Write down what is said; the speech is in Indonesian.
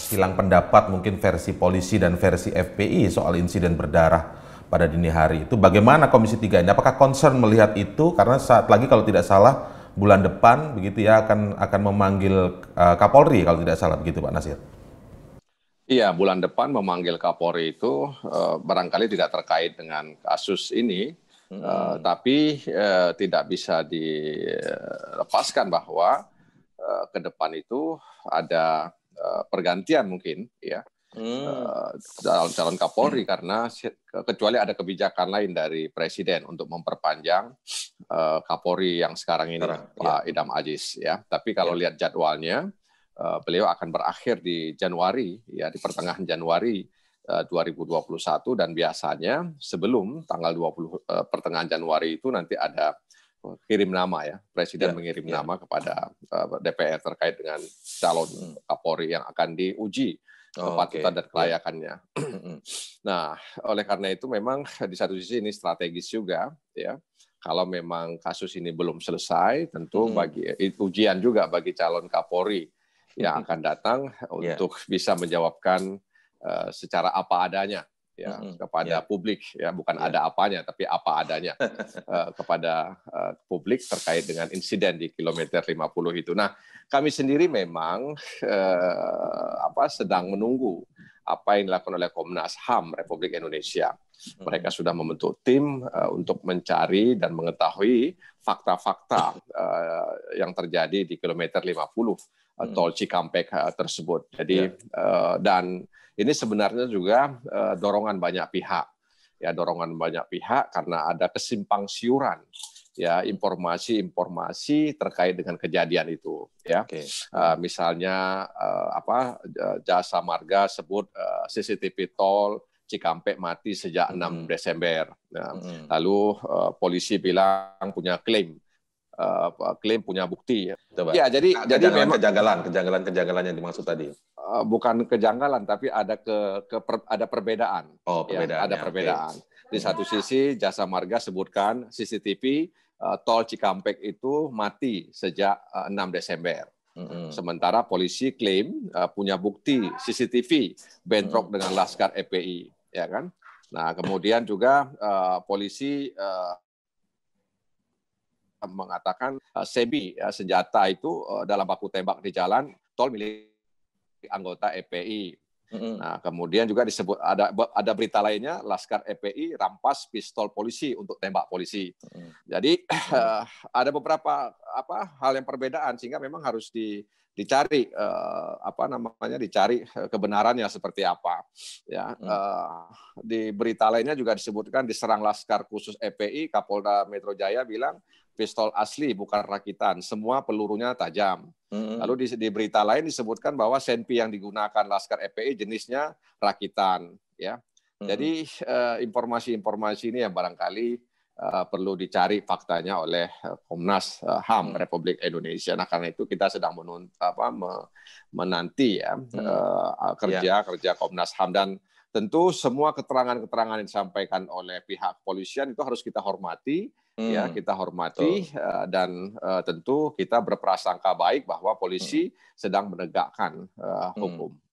silang eh, pendapat mungkin versi polisi dan versi FPI soal insiden berdarah pada dini hari itu bagaimana Komisi 3 ini apakah concern melihat itu karena saat lagi kalau tidak salah bulan depan begitu ya akan akan memanggil uh, Kapolri kalau tidak salah begitu Pak Nasir. Iya, bulan depan memanggil Kapolri itu uh, barangkali tidak terkait dengan kasus ini hmm. uh, tapi uh, tidak bisa dilepaskan bahwa uh, ke depan itu ada Eh, pergantian mungkin ya hmm. Eh, calon Kapolri hmm. karena kecuali ada kebijakan lain dari Presiden untuk memperpanjang eh, Kapolri yang sekarang ini sekarang, Pak ya. Idam Aziz ya. Tapi kalau ya. lihat jadwalnya beliau akan berakhir di Januari ya di pertengahan Januari 2021 dan biasanya sebelum tanggal 20 pertengahan Januari itu nanti ada kirim nama ya, presiden ya, mengirim ya. nama kepada uh, eh, DPR terkait dengan calon hmm. Kapolri yang akan diuji kepatutan oh, okay. dan iya. kelayakannya. Hmm. nah, oleh karena itu memang di satu sisi ini strategis juga ya. Kalau memang kasus ini belum selesai, tentu hmm. bagi ujian juga bagi calon Kapolri yang hmm. akan datang iya. untuk bisa menjawabkan uh, secara apa adanya ya mm -hmm. kepada yeah. publik ya bukan yeah. ada apanya tapi apa adanya uh, kepada uh, publik terkait dengan insiden di kilometer 50 itu. Nah, kami sendiri memang uh, apa sedang menunggu apa yang dilakukan oleh Komnas HAM Republik Indonesia. Hmm. Mereka sudah membentuk tim eh, untuk mencari dan mengetahui fakta-fakta eh, yang terjadi di kilometer 50 eh, hmm. tol Cikampek tersebut. Jadi ya. dan ini sebenarnya juga dorongan banyak pihak. Ya, dorongan banyak pihak karena ada kesimpang siuran ya informasi-informasi terkait dengan kejadian itu ya okay. uh, eh, misalnya uh, apa eh, jasa marga sebut uh, CCTV tol Cikampek mati sejak 6 hmm. Desember. Nah, hmm. Lalu uh, polisi bilang punya klaim uh, klaim punya bukti. Coba. Ya. ya, jadi nah, jadi memang kejanggalan, kejanggalan kejanggalan yang dimaksud tadi. bukan kejanggalan tapi ada ke, ke per, ada perbedaan. Oh, perbedaan. Ya, ada perbedaan. Okay. Di satu sisi jasa marga sebutkan CCTV Eh, tol Cikampek itu mati sejak 6 eh, Desember. Sementara polisi klaim eh, punya bukti CCTV bentrok dengan Laskar EPI, ya kan? Nah, kemudian juga polisi mengatakan uh, sebi ya, senjata itu dalam baku tembak di jalan tol milik anggota EPI. Mm-hmm. Nah, kemudian juga disebut ada ada berita lainnya Laskar EPI rampas pistol polisi untuk tembak polisi. Mm-hmm. Jadi mm-hmm. ada beberapa apa hal yang perbedaan sehingga memang harus di dicari uh, apa namanya dicari eh, kebenarannya seperti apa ya hmm. Eh, di berita lainnya juga disebutkan diserang laskar khusus EPI Kapolda Metro Jaya bilang pistol asli bukan rakitan semua pelurunya tajam hmm. lalu di, di berita lain disebutkan bahwa senpi yang digunakan laskar EPI jenisnya rakitan ya hmm. jadi informasi-informasi uh, ini yang barangkali Eh, perlu dicari faktanya oleh eh, Komnas eh, HAM hmm. Republik Indonesia. Nah karena itu kita sedang menunt, apa, menanti ya, hmm. ya. kerja kerja hmm. kerja Komnas HAM dan tentu semua keterangan-keterangan yang disampaikan oleh pihak kepolisian itu harus kita hormati hmm. ya kita hormati Betul. dan tentu kita berprasangka baik bahwa polisi hmm. sedang menegakkan hmm. hukum. Hmm.